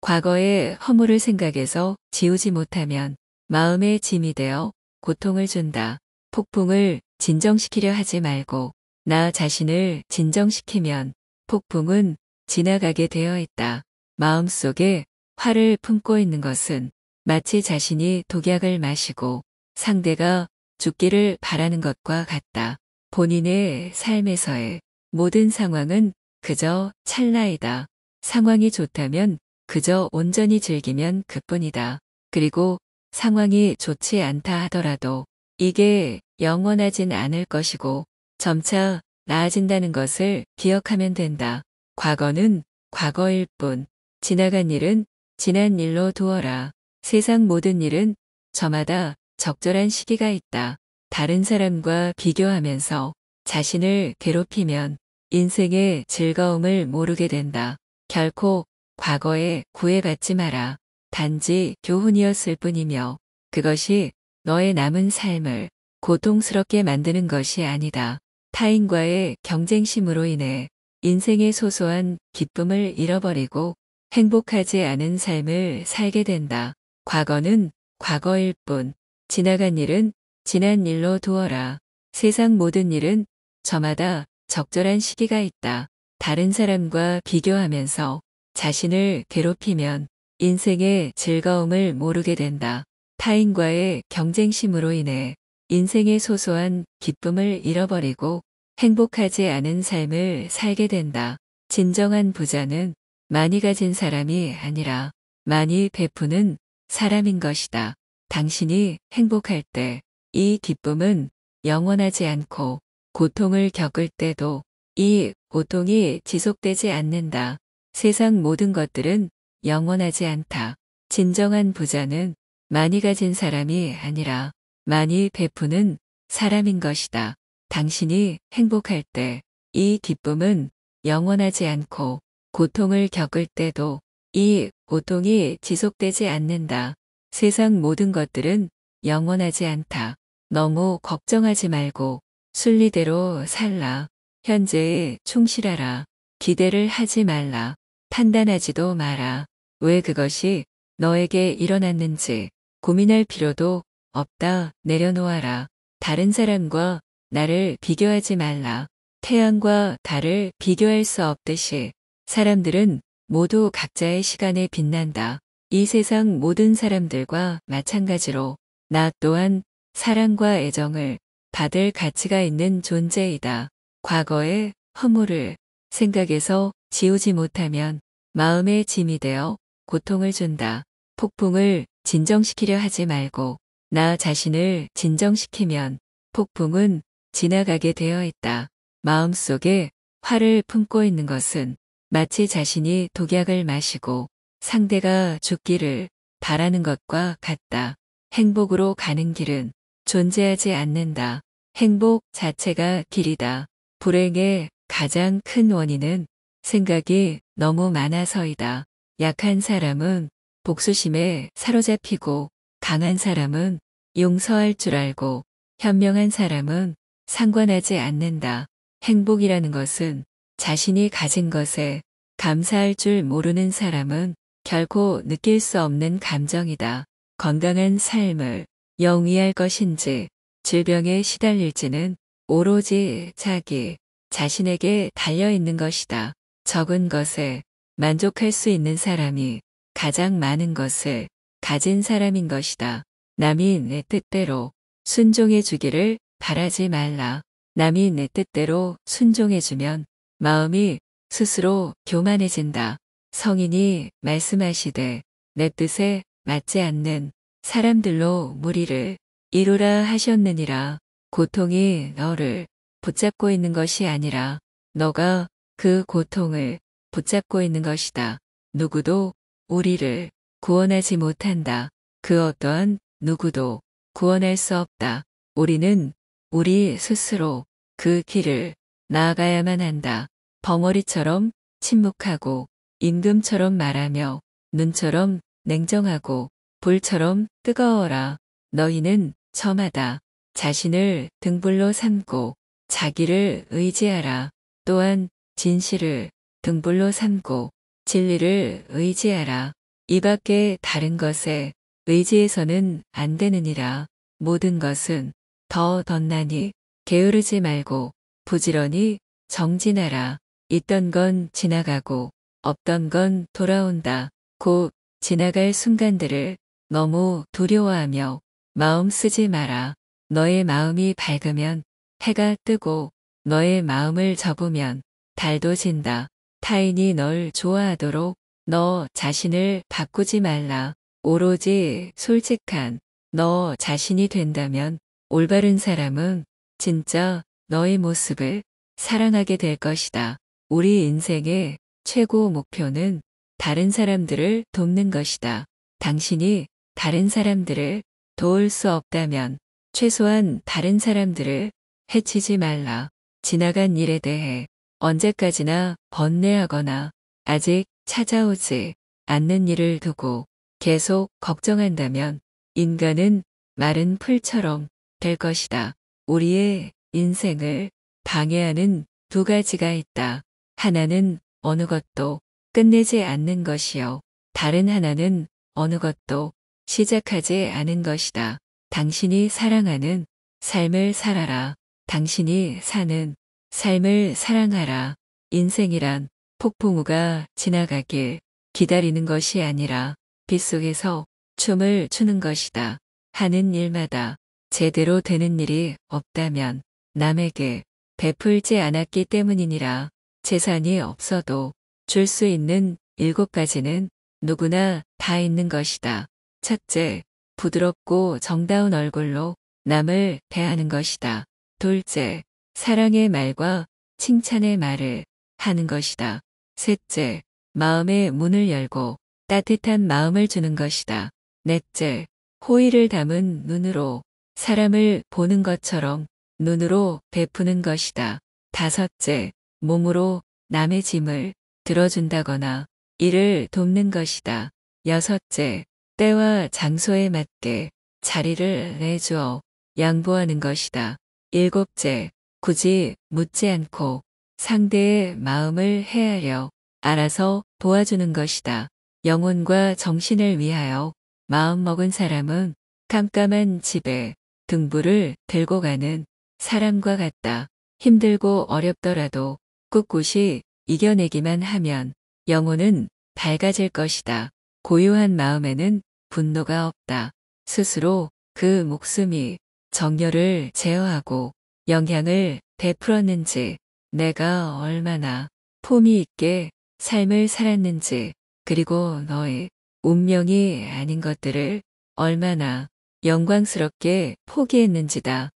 과거의 허물을 생각해서 지우지 못하면 마음의 짐이 되어 고통을 준다. 폭풍을 진정시키려 하지 말고 나 자신을 진정시키면 폭풍은 지나가게 되어 있다. 마음속에 화를 품고 있는 것은 마치 자신이 독약을 마시고 상대가 죽기를 바라는 것과 같다. 본인의 삶에서의 모든 상황은 그저 찰나이다. 상황이 좋다면 그저 온전히 즐기면 그뿐이다. 그리고 상황이 좋지 않다 하더라도 이게 영원하진 않을 것이고 점차 나아진다는 것을 기억하면 된다. 과거는 과거일 뿐, 지나간 일은 지난 일로 두어라. 세상 모든 일은 저마다 적절한 시기가 있다. 다른 사람과 비교하면서 자신을 괴롭히면 인생의 즐거움을 모르게 된다. 결코 과거에 구애받지 마라. 단지 교훈이었을 뿐이며 그것이 너의 남은 삶을 고통스럽게 만드는 것이 아니다. 타인과의 경쟁심으로 인해 인생의 소소한 기쁨을 잃어버리고 행복하지 않은 삶을 살게 된다. 과거는 과거일 뿐, 지나간 일은 지난 일로 두어라. 세상 모든 일은 저마다 적절한 시기가 있다. 다른 사람과 비교하면서 자신을 괴롭히면 인생의 즐거움을 모르게 된다. 타인과의 경쟁심으로 인해 인생의 소소한 기쁨을 잃어버리고 행복하지 않은 삶을 살게 된다. 진정한 부자는 많이 가진 사람이 아니라 많이 베푸는 사람인 것이다. 당신이 행복할 때 이 기쁨은 영원하지 않고 고통을 겪을 때도 이 고통이 지속되지 않는다. 세상 모든 것들은 영원하지 않다. 진정한 부자는 많이 가진 사람이 아니라 많이 베푸는 사람인 것이다. 당신이 행복할 때 이 기쁨은 영원하지 않고 고통을 겪을 때도 이 고통이 지속되지 않는다. 세상 모든 것들은 영원하지 않다. 너무 걱정하지 말고 순리대로 살라. 현재에 충실하라. 기대를 하지 말라. 판단하지도 마라. 왜 그것이 너에게 일어났는지 고민할 필요도 없다. 내려놓아라. 다른 사람과 나를 비교하지 말라. 태양과 달을 비교할 수 없듯이 사람들은 모두 각자의 시간에 빛난다. 이 세상 모든 사람들과 마찬가지로 나 또한 사랑과 애정을 받을 가치가 있는 존재이다. 과거의 허물을 생각에서 지우지 못하면 마음의 짐이 되어 고통을 준다. 폭풍을 진정시키려 하지 말고 나 자신을 진정시키면 폭풍은 지나가게 되어 있다. 마음속에 화를 품고 있는 것은 마치 자신이 독약을 마시고 상대가 죽기를 바라는 것과 같다. 행복으로 가는 길은 존재하지 않는다. 행복 자체가 길이다. 불행에 가장 큰 원인은 생각이 너무 많아서이다. 약한 사람은 복수심에 사로잡히고 강한 사람은 용서할 줄 알고 현명한 사람은 상관하지 않는다. 행복이라는 것은 자신이 가진 것에 감사할 줄 모르는 사람은 결코 느낄 수 없는 감정이다. 건강한 삶을 영위할 것인지 질병에 시달릴지는 오로지 자기 자신에게 달려있는 것이다. 적은 것에 만족할 수 있는 사람이 가장 많은 것을 가진 사람인 것이다. 남이 내 뜻대로 순종해 주기를 바라지 말라. 남이 내 뜻대로 순종해 주면 마음이 스스로 교만해진다. 성인이 말씀하시되 내 뜻에 맞지 않는 사람들로 무리를 이루라 하셨느니라 고통이 너를 붙잡고 있는 것이 아니라 너가 그 고통을 붙잡고 있는 것이다. 누구도 우리를 구원하지 못한다. 그 어떠한 누구도 구원할 수 없다. 우리는 우리 스스로 그 길을 나아가야만 한다. 벙어리처럼 침묵하고 임금처럼 말하며 눈처럼 냉정하고 불처럼 뜨거워라. 너희는 저마다 자신을 등불로 삼고 자기를 의지하라. 또한 진실을 등불로 삼고 진리를 의지하라. 이 밖에 다른 것에 의지해서는 안 되느니라. 모든 것은 더 덧나니 게으르지 말고 부지런히 정진하라. 있던 건 지나가고 없던 건 돌아온다. 곧 지나갈 순간들을 너무 두려워하며 마음 쓰지 마라. 너의 마음이 밝으면 해가 뜨고 너의 마음을 접으면 달도 진다. 타인이 널 좋아하도록 너 자신을 바꾸지 말라. 오로지 솔직한 너 자신이 된다면 올바른 사람은 진짜 너의 모습을 사랑하게 될 것이다. 우리 인생의 최고 목표는 다른 사람들을 돕는 것이다. 당신이 다른 사람들을 도울 수 없다면 최소한 다른 사람들을 해치지 말라. 지나간 일에 대해 언제까지나 번뇌하거나 아직 찾아오지 않는 일을 두고 계속 걱정한다면 인간은 마른 풀처럼 될 것이다. 우리의 인생을 방해하는 두 가지가 있다. 하나는 어느 것도 끝내지 않는 것이요. 다른 하나는 어느 것도 시작하지 않은 것이다. 당신이 사랑하는 삶을 살아라. 당신이 사는 삶을 사랑하라. 인생이란 폭풍우가 지나가길 기다리는 것이 아니라 빗속에서 춤을 추는 것이다. 하는 일마다 제대로 되는 일이 없다면 남에게 베풀지 않았기 때문이니라 재산이 없어도 줄 수 있는 일곱 가지는 누구나 다 있는 것이다. 첫째, 부드럽고 정다운 얼굴로 남을 대하는 것이다. 둘째, 사랑의 말과 칭찬의 말을 하는 것이다. 셋째, 마음의 문을 열고 따뜻한 마음을 주는 것이다. 넷째, 호의를 담은 눈으로 사람을 보는 것처럼 눈으로 베푸는 것이다. 다섯째, 몸으로 남의 짐을 들어준다거나 이를 돕는 것이다. 여섯째, 때와 장소에 맞게 자리를 내주어 양보하는 것이다. 일곱째, 굳이 묻지 않고 상대의 마음을 헤아려 알아서 도와주는 것이다. 영혼과 정신을 위하여 마음먹은 사람은 깜깜한 집에 등불을 들고 가는 사람과 같다. 힘들고 어렵더라도 꿋꿋이 이겨내기만 하면 영혼은 밝아질 것이다. 고요한 마음에는 분노가 없다. 스스로 그 목숨이 정열을 제어하고 영향을 베풀었는지, 내가 얼마나 폼이 있게 삶을 살았는지, 그리고 너의 운명이 아닌 것들을 얼마나 영광스럽게 포기했는지다.